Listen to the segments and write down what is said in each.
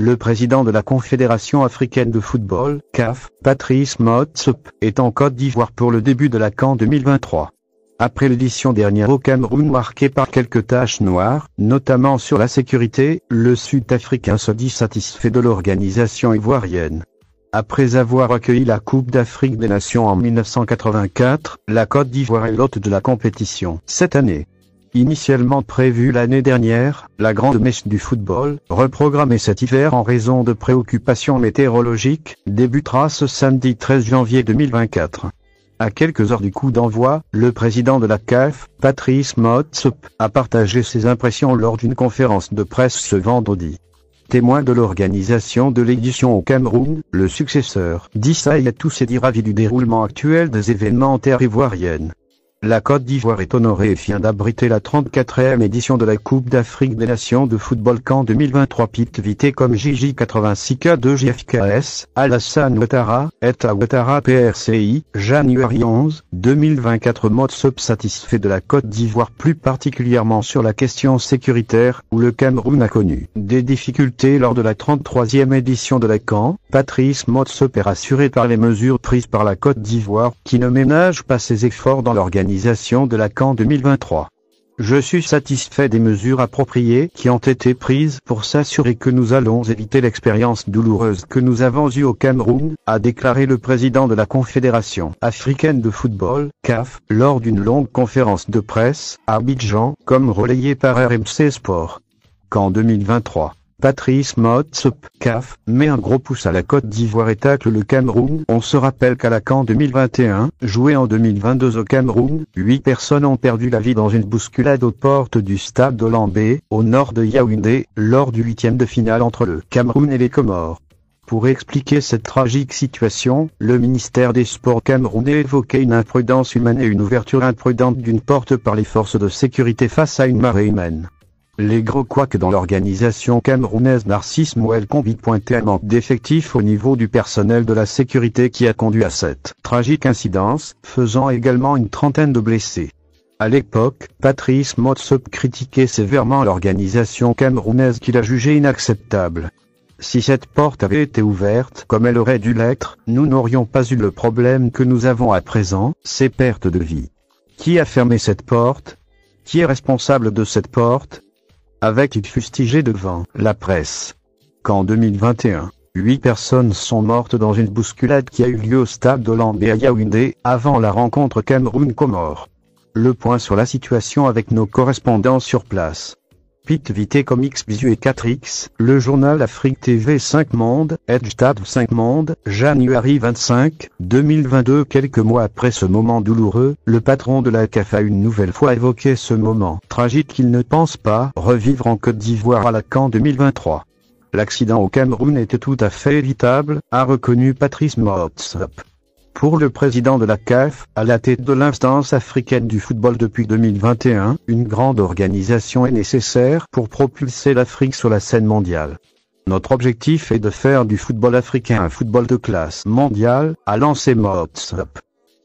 Le président de la Confédération africaine de football, CAF, Patrice Motzop, est en Côte d'Ivoire pour le début de la CAN 2023. Après l'édition dernière au Cameroun marquée par quelques taches noires, notamment sur la sécurité, le Sud-Africain se dit satisfait de l'organisation ivoirienne. Après avoir accueilli la Coupe d'Afrique des Nations en 1984, la Côte d'Ivoire est l'hôte de la compétition cette année. Initialement prévue l'année dernière, la grande messe du football, reprogrammée cet hiver en raison de préoccupations météorologiques, débutera ce samedi 13 janvier 2024. À quelques heures du coup d'envoi, le président de la CAF, Patrice Motzop, a partagé ses impressions lors d'une conférence de presse ce vendredi. Témoin de l'organisation de l'édition au Cameroun, le successeur a tous s'est dit ravi du déroulement actuel des événements en terre ivoirienne. La Côte d'Ivoire est honorée et vient d'abriter la 34e édition de la Coupe d'Afrique des Nations de football Camp 2023 Pit Vité comme JJ86K2JFKS, Alassane Ouattara, Eta Ouattara PRCI, January 11, 2024 Motsop satisfait de la Côte d'Ivoire plus particulièrement sur la question sécuritaire, où le Cameroun a connu des difficultés lors de la 33e édition de la Camp, Patrice Motsop est rassuré par les mesures prises par la Côte d'Ivoire qui ne ménage pas ses efforts dans l'organisation de la CAN 2023. Je suis satisfait des mesures appropriées qui ont été prises pour s'assurer que nous allons éviter l'expérience douloureuse que nous avons eue au Cameroun, a déclaré le président de la Confédération africaine de football, CAF, lors d'une longue conférence de presse à Abidjan, comme relayé par RMC Sport. CAN 2023. Patrice Motsup, CAF, met un gros pouce à la Côte d'Ivoire et tacle le Cameroun. On se rappelle qu'à la CAN 2021, joué en 2022 au Cameroun, 8 personnes ont perdu la vie dans une bousculade aux portes du stade de au nord de Yaoundé, lors du huitième de finale entre le Cameroun et les Comores. Pour expliquer cette tragique situation, le ministère des Sports camerounais évoquait une imprudence humaine et une ouverture imprudente d'une porte par les forces de sécurité face à une marée humaine. Les gros couacs dans l'organisation camerounaise Narcisse Moël elle pointaient un manque d'effectifs au niveau du personnel de la sécurité qui a conduit à cette tragique incidence, faisant également une trentaine de blessés. À l'époque, Patrice Motsup critiquait sévèrement l'organisation camerounaise qu'il a jugée inacceptable. Si cette porte avait été ouverte comme elle aurait dû l'être, nous n'aurions pas eu le problème que nous avons à présent, ces pertes de vie. Qui a fermé cette porte Qui est responsable de cette porte avec il fustigé devant la presse. Qu'en 2021, 8 personnes sont mortes dans une bousculade qui a eu lieu au stade et à Yaoundé avant la rencontre cameroun comore Le point sur la situation avec nos correspondants sur place. Pit Vité Comics et 4X, Le Journal Afrique TV 5 Monde, Edgetab 5 Monde, January 25, 2022 Quelques mois après ce moment douloureux, le patron de la CAF a une nouvelle fois évoqué ce moment tragique qu'il ne pense pas revivre en Côte d'Ivoire à la 2023. L'accident au Cameroun était tout à fait évitable, a reconnu Patrice Motsop. Pour le président de la CAF, à la tête de l'instance africaine du football depuis 2021, une grande organisation est nécessaire pour propulser l'Afrique sur la scène mondiale. Notre objectif est de faire du football africain un football de classe mondiale, a lancé Motsup.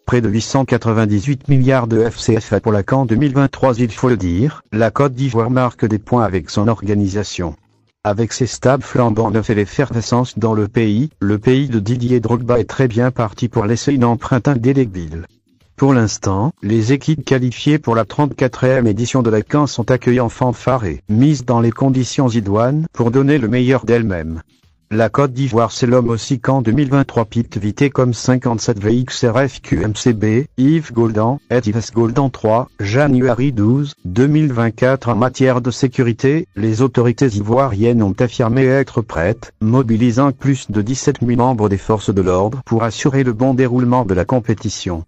Près de 898 milliards de FCFA pour la CAN 2023 il faut le dire, la Côte d'Ivoire marque des points avec son organisation. Avec ses stables flambants neufs et l'effervescence dans le pays, le pays de Didier Drogba est très bien parti pour laisser une empreinte indélébile. Pour l'instant, les équipes qualifiées pour la 34e édition de la CAN sont accueillies en fanfare et mises dans les conditions idoines pour donner le meilleur d'elles-mêmes. La Côte d'Ivoire c'est l'homme aussi qu'en 2023 Pit Vité comme 57 VXRF QMCB, Yves Golden, et Yves Golden 3, January 12, 2024 En matière de sécurité, les autorités ivoiriennes ont affirmé être prêtes, mobilisant plus de 17 000 membres des forces de l'ordre pour assurer le bon déroulement de la compétition.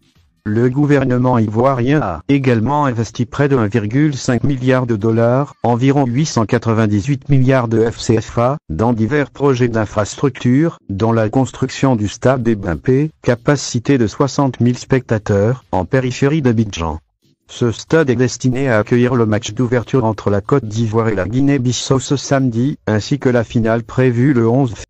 Le gouvernement ivoirien a également investi près de 1,5 milliard de dollars, environ 898 milliards de FCFA, dans divers projets d'infrastructures, dont la construction du stade des capacité de 60 000 spectateurs, en périphérie d'Abidjan. Ce stade est destiné à accueillir le match d'ouverture entre la Côte d'Ivoire et la Guinée-Bissau ce samedi, ainsi que la finale prévue le 11 février.